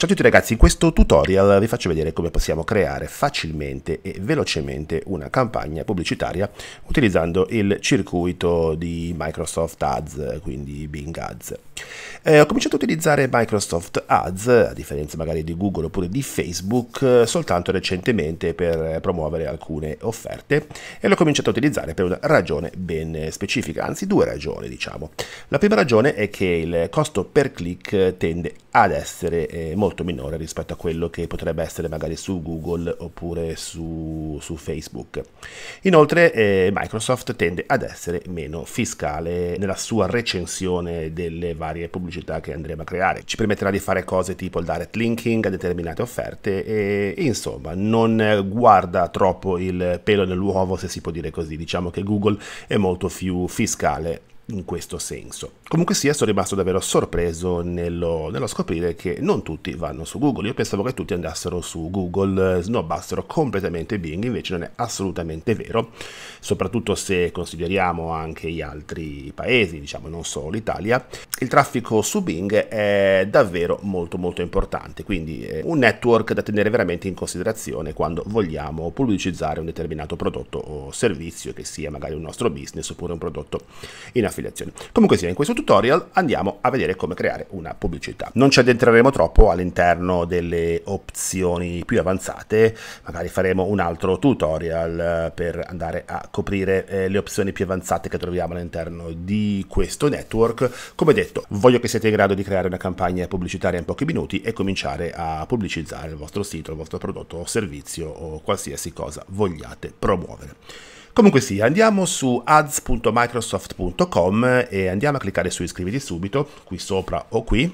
Ciao a tutti ragazzi, in questo tutorial vi faccio vedere come possiamo creare facilmente e velocemente una campagna pubblicitaria utilizzando il circuito di Microsoft Ads, quindi Bing Ads. Eh, ho cominciato a utilizzare Microsoft Ads, a differenza magari di Google oppure di Facebook, soltanto recentemente per promuovere alcune offerte e l'ho cominciato a utilizzare per una ragione ben specifica, anzi due ragioni diciamo. La prima ragione è che il costo per click tende ad essere eh, molto molto minore rispetto a quello che potrebbe essere magari su Google oppure su, su Facebook. Inoltre eh, Microsoft tende ad essere meno fiscale nella sua recensione delle varie pubblicità che andremo a creare. Ci permetterà di fare cose tipo il direct linking a determinate offerte e, e insomma non guarda troppo il pelo nell'uovo se si può dire così. Diciamo che Google è molto più fiscale in questo senso. Comunque sia, sono rimasto davvero sorpreso nello, nello, scoprire che non tutti vanno su Google. Io pensavo che tutti andassero su Google, eh, snobbassero completamente Bing, invece non è assolutamente vero, soprattutto se consideriamo anche gli altri paesi, diciamo non solo l'Italia. Il traffico su Bing è davvero molto molto importante, quindi è eh, un network da tenere veramente in considerazione quando vogliamo pubblicizzare un determinato prodotto o servizio, che sia magari un nostro business oppure un prodotto in affiliazione. Comunque sia, in questo tutorial andiamo a vedere come creare una pubblicità. Non ci addentreremo troppo all'interno delle opzioni più avanzate, magari faremo un altro tutorial eh, per andare a coprire eh, le opzioni più avanzate che troviamo all'interno di questo network. Come detto, voglio che siate in grado di creare una campagna pubblicitaria in pochi minuti e cominciare a pubblicizzare il vostro sito, il vostro prodotto o servizio o qualsiasi cosa vogliate promuovere. Comunque sì, andiamo su ads.microsoft.com e andiamo a cliccare su iscriviti subito, qui sopra o qui.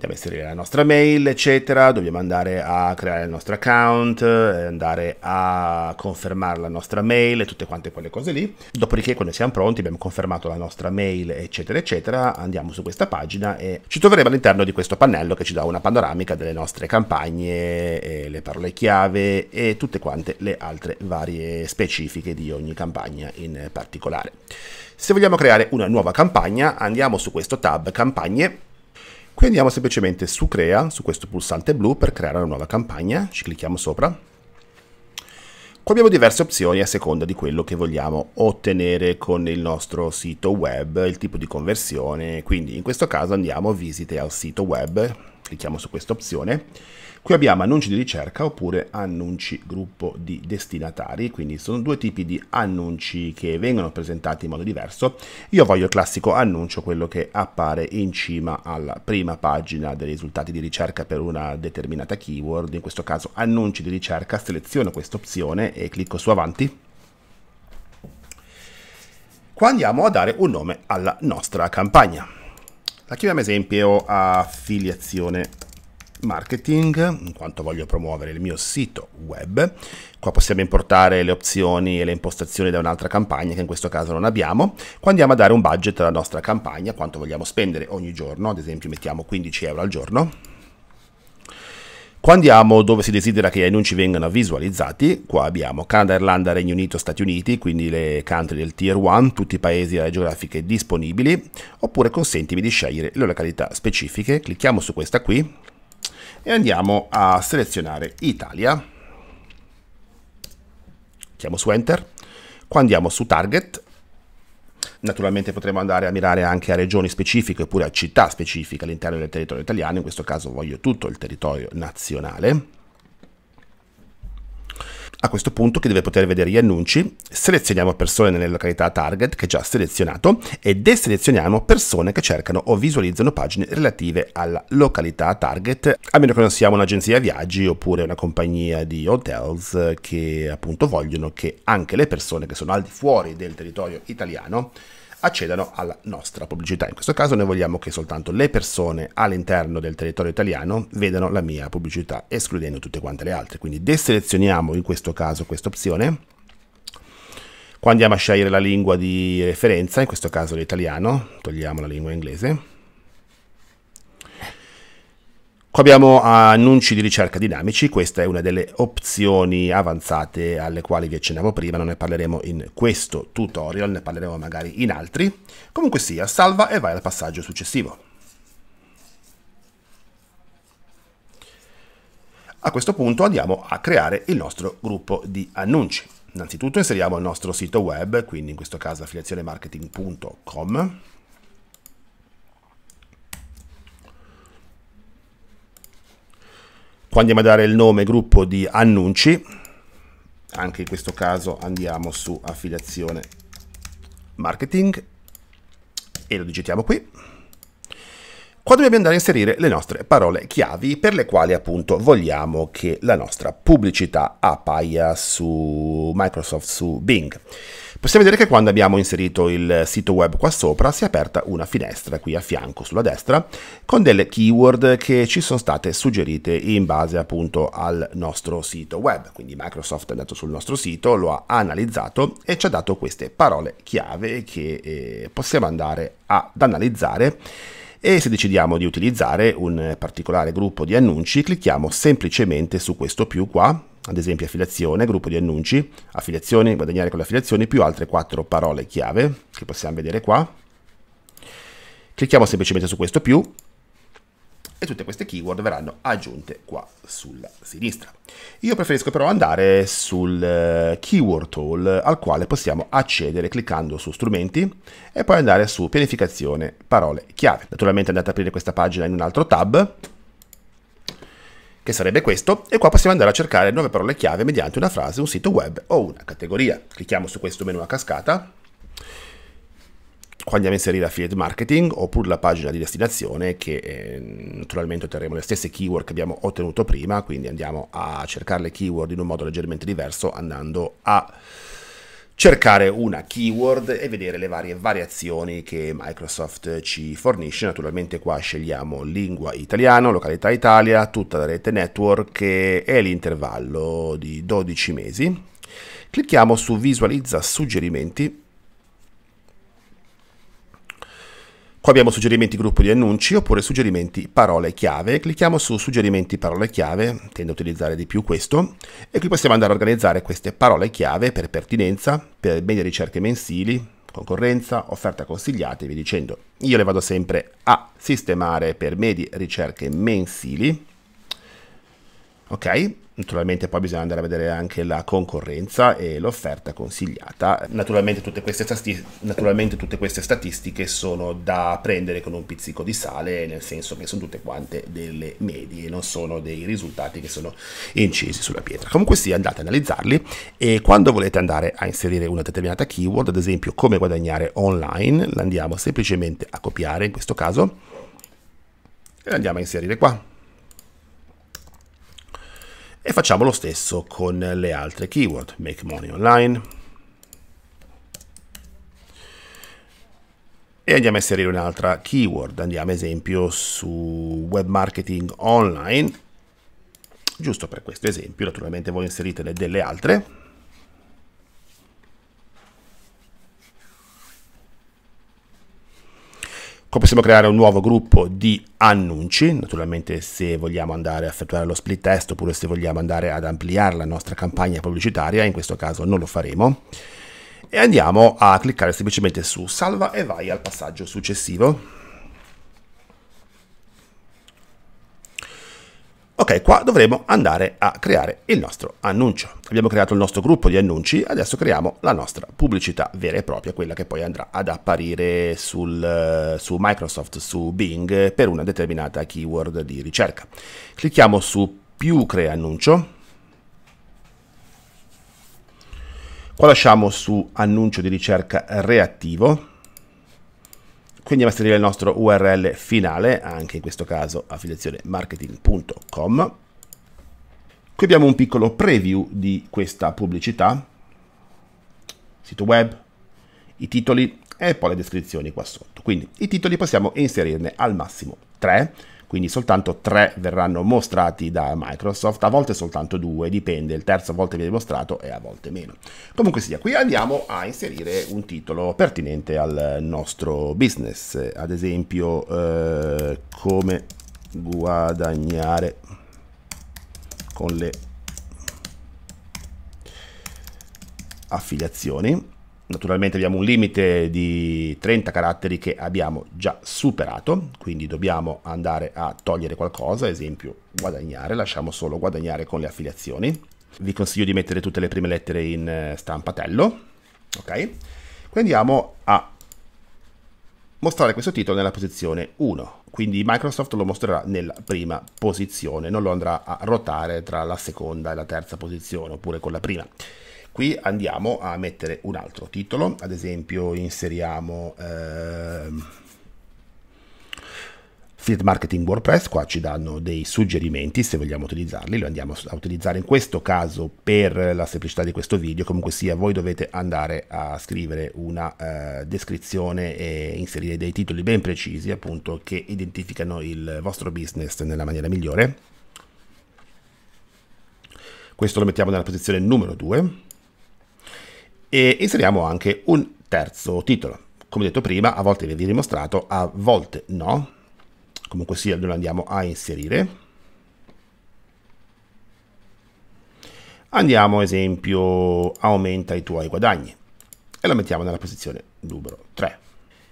Dobbiamo inserire la nostra mail, eccetera, dobbiamo andare a creare il nostro account, eh, andare a confermare la nostra mail e tutte quante quelle cose lì. Dopodiché quando siamo pronti, abbiamo confermato la nostra mail, eccetera, eccetera, andiamo su questa pagina e ci troveremo all'interno di questo pannello che ci dà una panoramica delle nostre campagne, eh, le parole chiave e tutte quante le altre varie specifiche di ogni campagna in particolare. Se vogliamo creare una nuova campagna, andiamo su questo tab campagne Qui andiamo semplicemente su crea, su questo pulsante blu per creare una nuova campagna, ci clicchiamo sopra. Qua abbiamo diverse opzioni a seconda di quello che vogliamo ottenere con il nostro sito web, il tipo di conversione, quindi in questo caso andiamo visite al sito web, clicchiamo su questa opzione Qui abbiamo annunci di ricerca oppure annunci gruppo di destinatari, quindi sono due tipi di annunci che vengono presentati in modo diverso. Io voglio il classico annuncio, quello che appare in cima alla prima pagina dei risultati di ricerca per una determinata keyword, in questo caso annunci di ricerca, seleziono questa opzione e clicco su avanti qua andiamo a dare un nome alla nostra campagna. La chiamiamo esempio affiliazione marketing in quanto voglio promuovere il mio sito web qua possiamo importare le opzioni e le impostazioni da un'altra campagna che in questo caso non abbiamo qua andiamo a dare un budget alla nostra campagna quanto vogliamo spendere ogni giorno ad esempio mettiamo 15 euro al giorno qua andiamo dove si desidera che gli annunci vengano visualizzati qua abbiamo Canada, Irlanda, Regno Unito, Stati Uniti quindi le country del tier 1 tutti i paesi e le geografiche disponibili oppure consentimi di scegliere le località specifiche clicchiamo su questa qui e andiamo a selezionare Italia. Chiamo su Enter. Qua andiamo su Target. Naturalmente potremo andare a mirare anche a regioni specifiche oppure a città specifiche all'interno del territorio italiano, in questo caso voglio tutto il territorio nazionale a questo punto che deve poter vedere gli annunci, selezioniamo persone nelle località target che già selezionato e deselezioniamo persone che cercano o visualizzano pagine relative alla località target, a meno che non siamo un'agenzia viaggi oppure una compagnia di hotels eh, che appunto vogliono che anche le persone che sono al di fuori del territorio italiano accedano alla nostra pubblicità. In questo caso noi vogliamo che soltanto le persone all'interno del territorio italiano vedano la mia pubblicità, escludendo tutte quante le altre. Quindi deselezioniamo in questo caso questa opzione. Qua andiamo a scegliere la lingua di referenza, in questo caso l'italiano, togliamo la lingua inglese Qua abbiamo annunci di ricerca dinamici, questa è una delle opzioni avanzate alle quali vi accennavo prima, non ne parleremo in questo tutorial, ne parleremo magari in altri. Comunque sia, salva e vai al passaggio successivo. A questo punto andiamo a creare il nostro gruppo di annunci. Innanzitutto inseriamo il nostro sito web, quindi in questo caso affiliazionemarketing.com qua andiamo a dare il nome gruppo di annunci anche in questo caso andiamo su affiliazione marketing e lo digitiamo qui qua dobbiamo andare a inserire le nostre parole chiavi per le quali appunto vogliamo che la nostra pubblicità appaia su Microsoft, su Bing. Possiamo vedere che quando abbiamo inserito il sito web qua sopra si è aperta una finestra qui a fianco sulla destra con delle keyword che ci sono state suggerite in base appunto al nostro sito web. Quindi Microsoft è andato sul nostro sito, lo ha analizzato e ci ha dato queste parole chiave che eh, possiamo andare ad analizzare e se decidiamo di utilizzare un particolare gruppo di annunci clicchiamo semplicemente su questo più qua ad esempio affiliazione, gruppo di annunci, affiliazioni, guadagnare con le affiliazioni, più altre quattro parole chiave che possiamo vedere qua. Clicchiamo semplicemente su questo più e tutte queste keyword verranno aggiunte qua sulla sinistra. Io preferisco però andare sul eh, keyword tool al quale possiamo accedere cliccando su strumenti e poi andare su pianificazione parole chiave. Naturalmente andate ad aprire questa pagina in un altro tab che sarebbe questo, e qua possiamo andare a cercare nuove parole chiave mediante una frase, un sito web o una categoria. Clicchiamo su questo menu a cascata, qua andiamo a inserire affiliate marketing oppure la pagina di destinazione che eh, naturalmente otterremo le stesse keyword che abbiamo ottenuto prima, quindi andiamo a cercare le keyword in un modo leggermente diverso andando a cercare una keyword e vedere le varie variazioni che Microsoft ci fornisce. Naturalmente qua scegliamo lingua italiana, località Italia, tutta la rete network e l'intervallo di 12 mesi. Clicchiamo su visualizza suggerimenti Qua abbiamo suggerimenti gruppo di annunci oppure suggerimenti parole chiave. Clicchiamo su suggerimenti parole chiave, tendo a utilizzare di più questo, e qui possiamo andare a organizzare queste parole chiave per pertinenza, per media ricerche mensili, concorrenza, offerta consigliata e via dicendo. Io le vado sempre a sistemare per medie ricerche mensili. Ok? Naturalmente poi bisogna andare a vedere anche la concorrenza e l'offerta consigliata. Naturalmente tutte, naturalmente tutte, queste statistiche sono da prendere con un pizzico di sale, nel senso che sono tutte quante delle medie, non sono dei risultati che sono incisi sulla pietra. Comunque sì, andate ad analizzarli e quando volete andare a inserire una determinata keyword, ad esempio come guadagnare online, la andiamo semplicemente a copiare in questo caso e la andiamo a inserire qua e facciamo lo stesso con le altre keyword, make money online e andiamo a inserire un'altra keyword, andiamo ad esempio su web marketing online, giusto per questo esempio, naturalmente voi inserite delle altre Come possiamo creare un nuovo gruppo di annunci, naturalmente se vogliamo andare a effettuare lo split test oppure se vogliamo andare ad ampliare la nostra campagna pubblicitaria, in questo caso non lo faremo. E andiamo a cliccare semplicemente su salva e vai al passaggio successivo. Ok, qua dovremo andare a creare il nostro annuncio. Abbiamo creato il nostro gruppo di annunci, adesso creiamo la nostra pubblicità vera e propria, quella che poi andrà ad apparire sul, eh, su Microsoft, su Bing, per una determinata keyword di ricerca. Clicchiamo su più crea annuncio. Qua lasciamo su annuncio di ricerca reattivo quindi basta dire il nostro URL finale, anche in questo caso affiliazionemarketing.com. Qui abbiamo un piccolo preview di questa pubblicità, sito web, i titoli e poi le descrizioni qua sotto. Quindi i titoli possiamo inserirne al massimo 3 quindi soltanto tre verranno mostrati da Microsoft, a volte soltanto due, dipende, il terzo a volte viene mostrato e a volte meno. Comunque sia, qui andiamo a inserire un titolo pertinente al nostro business, ad esempio eh, come guadagnare con le affiliazioni Naturalmente abbiamo un limite di 30 caratteri che abbiamo già superato, quindi dobbiamo andare a togliere qualcosa, esempio guadagnare, lasciamo solo guadagnare con le affiliazioni. Vi consiglio di mettere tutte le prime lettere in eh, stampatello, ok? Quindi andiamo a mostrare questo titolo nella posizione 1, quindi Microsoft lo mostrerà nella prima posizione, non lo andrà a rotare tra la seconda e la terza posizione, oppure con la prima qui andiamo a mettere un altro titolo ad esempio inseriamo eh, Field Marketing WordPress, qua ci danno dei suggerimenti se vogliamo utilizzarli, lo andiamo a utilizzare in questo caso per la semplicità di questo video, comunque sia voi dovete andare a scrivere una eh, descrizione e inserire dei titoli ben precisi appunto che identificano il vostro business nella maniera migliore. Questo lo mettiamo nella posizione numero 2 e inseriamo anche un terzo titolo. Come detto prima, a volte viene dimostrato, a volte no. Comunque sia, lo andiamo a inserire. Andiamo, ad esempio, aumenta i tuoi guadagni e lo mettiamo nella posizione numero 3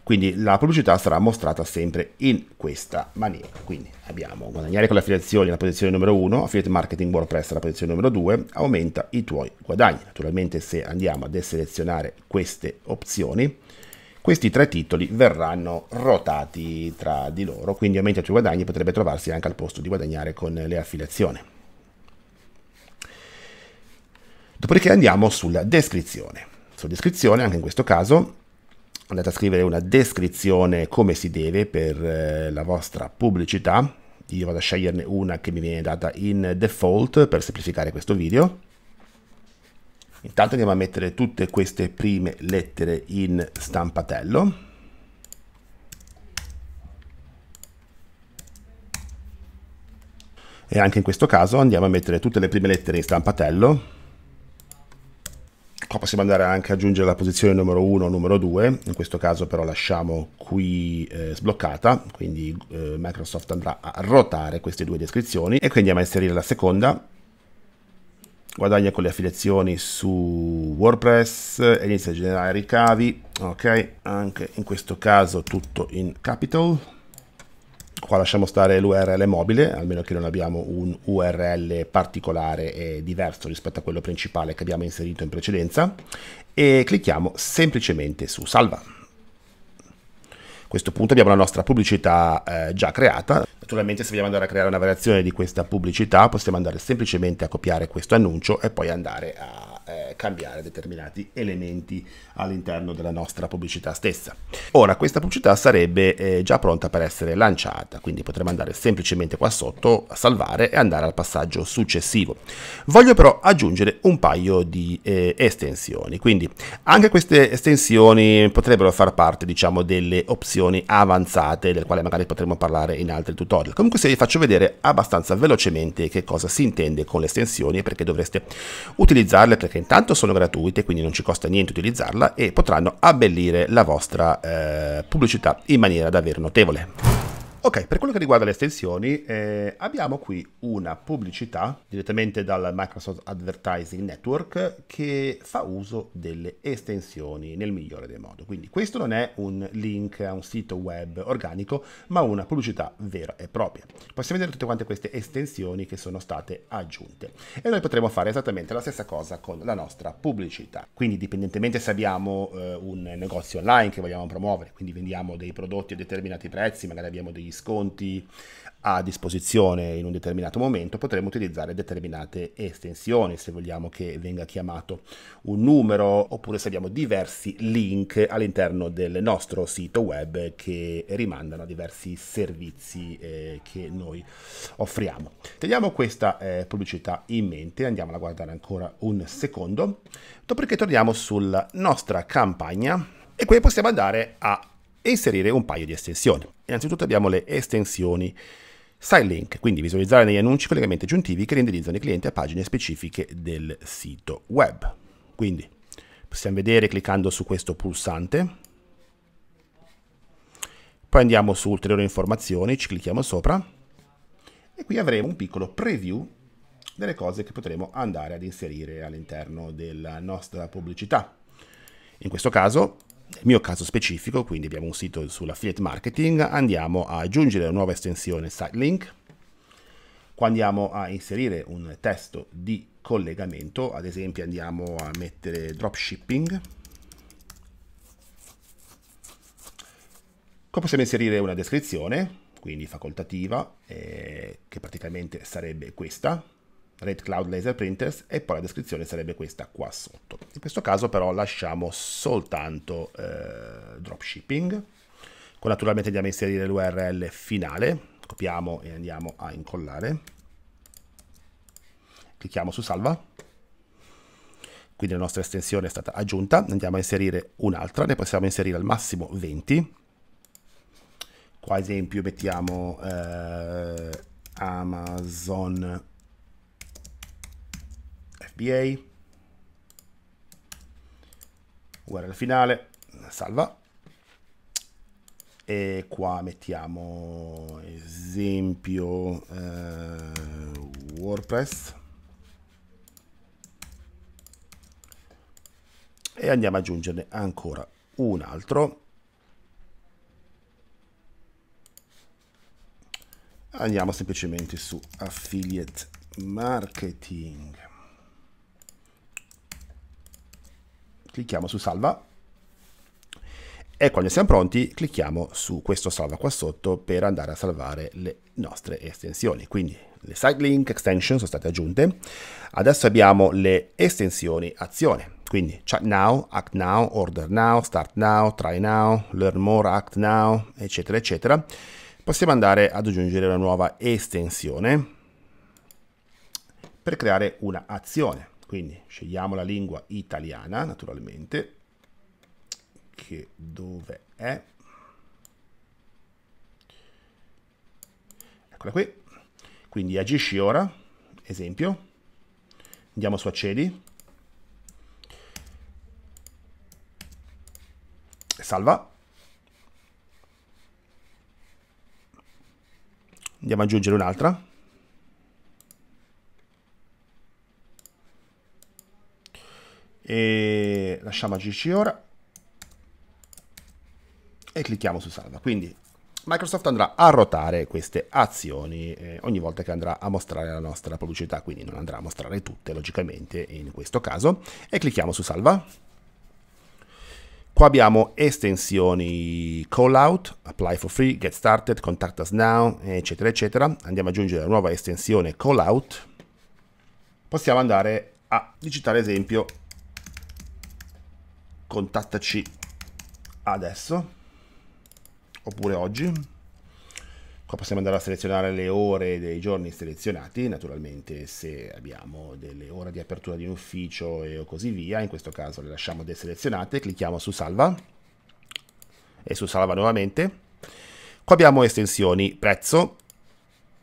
quindi la pubblicità sarà mostrata sempre in questa maniera. Quindi abbiamo guadagnare con le affiliazioni la posizione numero 1, affiliate marketing WordPress la posizione numero 2, aumenta i tuoi guadagni. Naturalmente se andiamo a deselezionare queste opzioni, questi tre titoli verranno rotati tra di loro, quindi aumenta i tuoi guadagni potrebbe trovarsi anche al posto di guadagnare con le affiliazioni. Dopodiché andiamo sulla descrizione. Sulla descrizione, anche in questo caso, andate a scrivere una descrizione come si deve per eh, la vostra pubblicità. Io vado a sceglierne una che mi viene data in default per semplificare questo video. Intanto andiamo a mettere tutte queste prime lettere in stampatello. E anche in questo caso andiamo a mettere tutte le prime lettere in stampatello qua possiamo andare anche a aggiungere la posizione numero 1 o numero 2, in questo caso però lasciamo qui eh, sbloccata, quindi eh, Microsoft andrà a ruotare queste due descrizioni e quindi andiamo a inserire la seconda, guadagna con le affiliazioni su WordPress inizia a generare ricavi, ok, anche in questo caso tutto in capital, qua lasciamo stare l'URL mobile, almeno che non abbiamo un URL particolare e diverso rispetto a quello principale che abbiamo inserito in precedenza, e clicchiamo semplicemente su salva. A questo punto abbiamo la nostra pubblicità eh, già creata. Naturalmente se vogliamo andare a creare una variazione di questa pubblicità possiamo andare semplicemente a copiare questo annuncio e poi andare a eh, cambiare determinati elementi all'interno della nostra pubblicità stessa. Ora questa pubblicità sarebbe eh, già pronta per essere lanciata, quindi potremmo andare semplicemente qua sotto a salvare e andare al passaggio successivo. Voglio però aggiungere un paio di eh, estensioni, quindi anche queste estensioni potrebbero far parte diciamo delle opzioni avanzate del quale magari potremmo parlare in altri tutorial. Comunque se vi faccio vedere abbastanza velocemente che cosa si intende con le estensioni e perché dovreste utilizzarle perché che intanto sono gratuite, quindi non ci costa niente utilizzarla e potranno abbellire la vostra eh, pubblicità in maniera davvero notevole. Ok, per quello che riguarda le estensioni, eh, abbiamo qui una pubblicità direttamente dal Microsoft Advertising Network che fa uso delle estensioni nel migliore dei modi. Quindi questo non è un link a un sito web organico, ma una pubblicità vera e propria. Possiamo vedere tutte quante queste estensioni che sono state aggiunte e noi potremo fare esattamente la stessa cosa con la nostra pubblicità. Quindi dipendentemente se abbiamo eh, un negozio online che vogliamo promuovere, quindi vendiamo dei prodotti a determinati prezzi, magari abbiamo degli sconti a disposizione in un determinato momento potremo utilizzare determinate estensioni se vogliamo che venga chiamato un numero oppure se abbiamo diversi link all'interno del nostro sito web che rimandano a diversi servizi eh, che noi offriamo. Teniamo questa eh, pubblicità in mente, andiamo a guardare ancora un secondo, dopodiché torniamo sulla nostra campagna e qui possiamo andare a e inserire un paio di estensioni. Innanzitutto abbiamo le estensioni Side link, quindi visualizzare negli annunci collegamenti aggiuntivi che indirizzano i clienti a pagine specifiche del sito web. Quindi possiamo vedere cliccando su questo pulsante. Poi andiamo su ulteriori informazioni, ci clicchiamo sopra e qui avremo un piccolo preview delle cose che potremo andare ad inserire all'interno della nostra pubblicità. In questo caso nel mio caso specifico, quindi abbiamo un sito sull'affiliate marketing, andiamo a aggiungere una nuova estensione site link. Qua andiamo a inserire un testo di collegamento, ad esempio andiamo a mettere dropshipping. Qua possiamo inserire una descrizione, quindi facoltativa, eh, che praticamente sarebbe questa, Red Cloud Laser Printers e poi la descrizione sarebbe questa qua sotto. In questo caso però lasciamo soltanto eh, dropshipping con naturalmente andiamo a inserire l'URL finale, copiamo e andiamo a incollare. Clicchiamo su salva. Quindi la nostra estensione è stata aggiunta, andiamo a inserire un'altra, ne possiamo inserire al massimo 20. Qua esempio mettiamo eh, Amazon FBA, URL finale, salva. E qua mettiamo esempio eh, WordPress. E andiamo ad aggiungerne ancora un altro. Andiamo semplicemente su affiliate marketing. clicchiamo su salva e quando siamo pronti clicchiamo su questo salva qua sotto per andare a salvare le nostre estensioni quindi le side link extension sono state aggiunte adesso abbiamo le estensioni azione quindi chat now, act now, order now, start now, try now, learn more, act now, eccetera, eccetera. Possiamo andare ad aggiungere una nuova estensione per creare una azione. Quindi scegliamo la lingua italiana, naturalmente, che dove è? Eccola qui. Quindi agisci ora, esempio. Andiamo su accedi. Salva. Andiamo ad aggiungere un'altra. e lasciamo agirci ora e clicchiamo su salva quindi Microsoft andrà a ruotare queste azioni eh, ogni volta che andrà a mostrare la nostra pubblicità quindi non andrà a mostrare tutte logicamente in questo caso e clicchiamo su salva Qua abbiamo estensioni call out apply for free, get started, contact us now, eccetera, eccetera. Andiamo ad aggiungere la nuova estensione call out Possiamo andare a digitare esempio contattaci adesso oppure oggi qua possiamo andare a selezionare le ore dei giorni selezionati naturalmente se abbiamo delle ore di apertura di un ufficio e così via in questo caso le lasciamo deselezionate clicchiamo su salva e su salva nuovamente qua abbiamo estensioni prezzo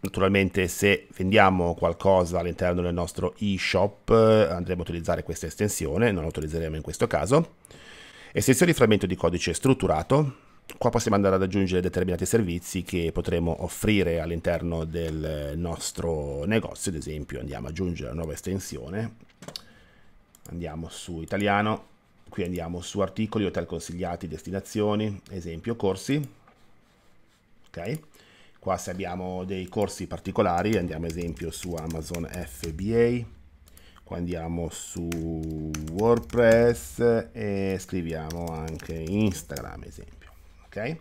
Naturalmente se vendiamo qualcosa all'interno del nostro eShop eh, andremo a utilizzare questa estensione, non la utilizzeremo in questo caso. Estensione di frammento di codice strutturato. Qua possiamo andare ad aggiungere determinati servizi che potremo offrire all'interno del nostro negozio, ad esempio andiamo ad aggiungere una nuova estensione, andiamo su italiano, qui andiamo su articoli, hotel consigliati, destinazioni, esempio corsi, ok? Qua se abbiamo dei corsi particolari andiamo ad esempio su Amazon FBA, qua andiamo su WordPress e scriviamo anche Instagram esempio, ok?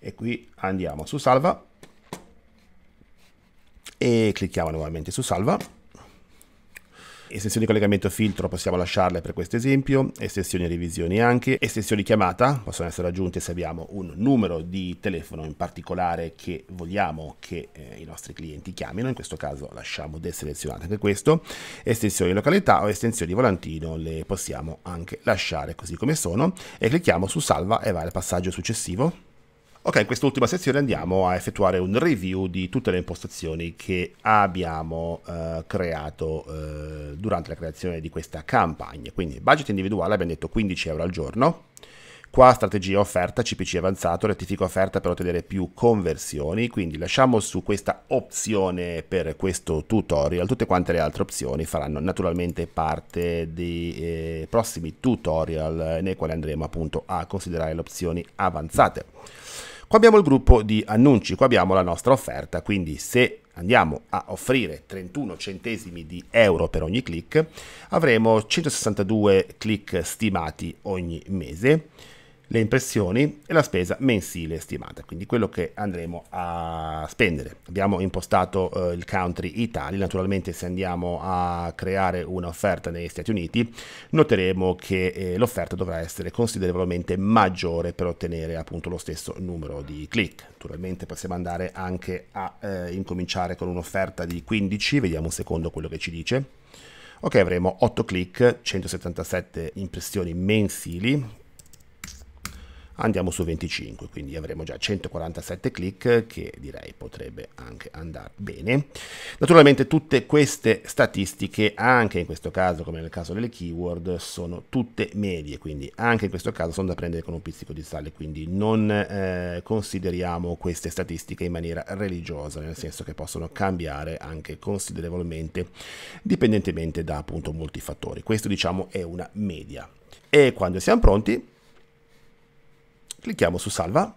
E qui andiamo su salva e clicchiamo nuovamente su salva estensioni collegamento filtro possiamo lasciarle per questo esempio, estensioni revisioni anche, estensioni chiamata possono essere aggiunte se abbiamo un numero di telefono in particolare che vogliamo che eh, i nostri clienti chiamino, in questo caso lasciamo deselezionato anche questo, estensioni località o estensioni volantino le possiamo anche lasciare così come sono e clicchiamo su salva e va al passaggio successivo Ok, in quest'ultima sezione andiamo a effettuare un review di tutte le impostazioni che abbiamo eh, creato eh, durante la creazione di questa campagna. Quindi budget individuale abbiamo detto 15 euro al giorno, qua strategia offerta, CPC avanzato, rettifica offerta per ottenere più conversioni, quindi lasciamo su questa opzione per questo tutorial, tutte quante le altre opzioni faranno naturalmente parte dei eh, prossimi tutorial nei quali andremo appunto a considerare le opzioni avanzate. Qua abbiamo il gruppo di annunci, qua abbiamo la nostra offerta, quindi se andiamo a offrire 31 centesimi di euro per ogni click, avremo 162 click stimati ogni mese le impressioni e la spesa mensile stimata, quindi quello che andremo a spendere. Abbiamo impostato eh, il country Italy, naturalmente se andiamo a creare un'offerta negli Stati Uniti noteremo che eh, l'offerta dovrà essere considerevolmente maggiore per ottenere appunto lo stesso numero di click. Naturalmente possiamo andare anche a eh, incominciare con un'offerta di 15, vediamo un secondo quello che ci dice. Ok, avremo 8 click, 177 impressioni mensili, andiamo su 25, quindi avremo già 147 click che direi potrebbe anche andare bene. Naturalmente tutte queste statistiche, anche in questo caso come nel caso delle keyword, sono tutte medie, quindi anche in questo caso sono da prendere con un pizzico di sale, quindi non eh, consideriamo queste statistiche in maniera religiosa, nel senso che possono cambiare anche considerevolmente dipendentemente da appunto molti fattori. Questo diciamo è una media. E quando siamo pronti Clicchiamo su salva.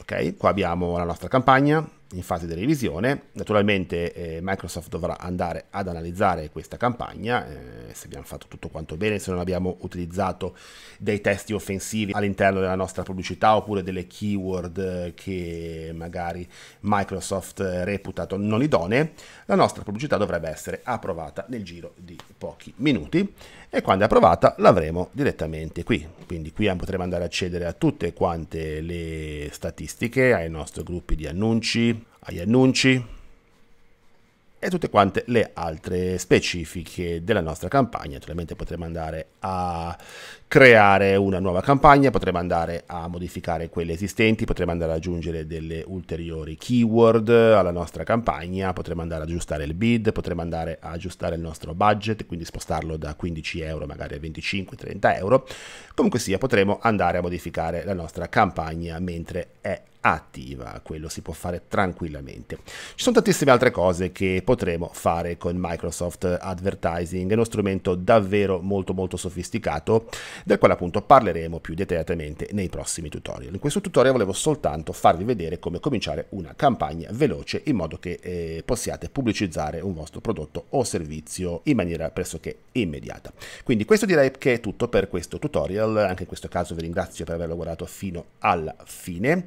Ok, qua abbiamo la nostra campagna in fase di revisione. Naturalmente eh, Microsoft dovrà andare ad analizzare questa campagna, eh, se abbiamo fatto tutto quanto bene, se non abbiamo utilizzato dei testi offensivi all'interno della nostra pubblicità oppure delle keyword che magari Microsoft reputa non idonee, la nostra pubblicità dovrebbe essere approvata nel giro di pochi minuti e quando è approvata l'avremo direttamente qui. Quindi qui potremo andare a accedere a tutte quante le statistiche, ai nostri gruppi di annunci, agli annunci e tutte quante le altre specifiche della nostra campagna. Naturalmente potremo andare a creare una nuova campagna, potremmo andare a modificare quelle esistenti, potremmo andare ad aggiungere delle ulteriori keyword alla nostra campagna, potremmo andare ad aggiustare il bid, potremmo andare ad aggiustare il nostro budget, quindi spostarlo da 15 euro magari a 25-30 euro, comunque sia potremo andare a modificare la nostra campagna mentre è attiva, quello si può fare tranquillamente. Ci sono tantissime altre cose che potremo fare con Microsoft Advertising, è uno strumento davvero molto molto sofisticato del quale appunto parleremo più dettagliatamente nei prossimi tutorial. In questo tutorial volevo soltanto farvi vedere come cominciare una campagna veloce in modo che eh, possiate pubblicizzare un vostro prodotto o servizio in maniera pressoché immediata. Quindi questo direi che è tutto per questo tutorial, anche in questo caso vi ringrazio per averlo guardato fino alla fine.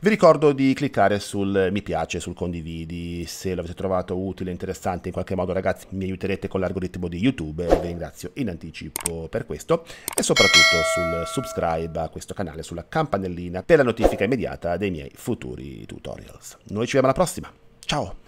Vi ricordo di cliccare sul mi piace, sul condividi, se l'avete trovato utile, interessante, in qualche modo ragazzi mi aiuterete con l'algoritmo di YouTube, vi ringrazio in anticipo per questo e soprattutto sul subscribe a questo canale, sulla campanellina per la notifica immediata dei miei futuri tutorials. Noi ci vediamo alla prossima, ciao!